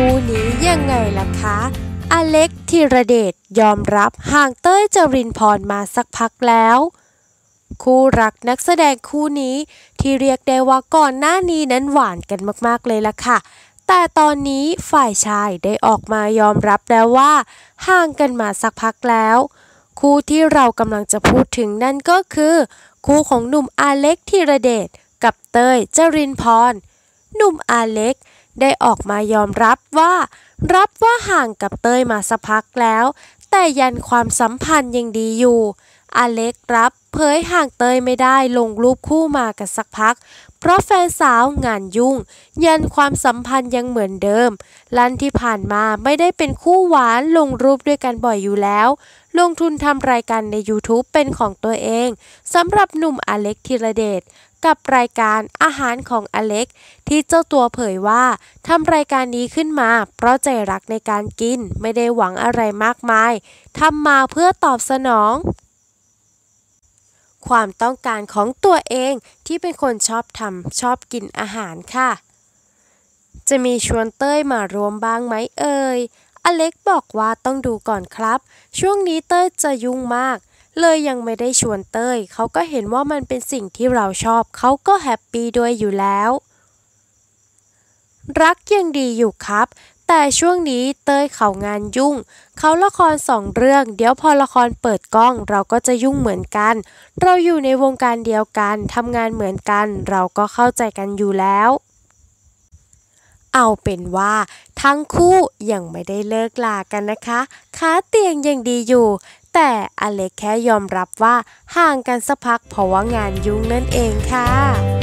คู่นี้ยังไงล่ะคะ อเล็กธีรเดช ยอมรับ ห่างเต้ยจรินพรมาสักพักแล้ว คู่รักนักแสดงคู่นี้ที่เรียกได้ว่าก่อนหน้านี้นั้นหวานกันมาก ๆเลยล่ะค่ะ แต่ตอนนี้ฝ่ายชายได้ออกมายอมรับแล้วว่าห่างกันมาสักพักแล้ว คู่ที่เรากำลังจะพูดถึงนั่นก็คือ คู่ของหนุ่มอเล็กธีรเดชกับเต้ยจรินพรหนุ่มอาเล็กได้ออกมายอมรับว่า รับว่าห่างกับเต้ยมาสักพักแล้ว แต่ยันความสัมพันธ์ยังดีอยู่อเล็กรับเผยห่างเตยไม่ได้ลงรูปคู่มากันสักพัก เพราะแฟนสาวงานยุ่งยันความสัมพันธ์ยังเหมือนเดิม ลันที่ผ่านมาไม่ได้เป็นคู่หวานลงรูปด้วยกันบ่อยอยู่แล้ว ลงทุนทำรายการใน YouTube เป็นของตัวเองสำหรับหนุ่มอเล็กธีรเดชกับรายการอาหารของอเล็ก ที่เจ้าตัวเผยว่าทำรายการนี้ขึ้นมา เพราะใจรักในการกินไม่ได้หวังอะไรมากมายทำมาเพื่อตอบสนองความต้องการของตัวเองที่เป็นคนชอบทำชอบกินอาหารค่ะ จะมีชวนเต้ยมารวมบ้างไหมเอ่ยอเล็กบอกว่าต้องดูก่อนครับ ช่วงนี้เต้ยจะยุ่งมาก เลยยังไม่ได้ชวนเต้ยเขาก็เห็นว่ามันเป็นสิ่งที่เราชอบเขาก็แฮปปี้ด้วยอยู่แล้ว รักยังดีอยู่ครับแต่ช่วงนี้เต้ยเขางานยุ่ง เขาละครสองเรื่อง เดี๋ยวพอละครเปิดกล้องเราก็จะยุ่งเหมือนกัน เราอยู่ในวงการเดียวกันทำงานเหมือนกันเราก็เข้าใจกันอยู่แล้ว เอาเป็นว่า ทั้งคู่ยังไม่ได้เลิกลากันนะคะขาเตียงยังดีอยู่ แต่อเล็กแค่ยอมรับว่าห่างกันสักพักเพราะว่างานยุ่งนั่นเองค่ะ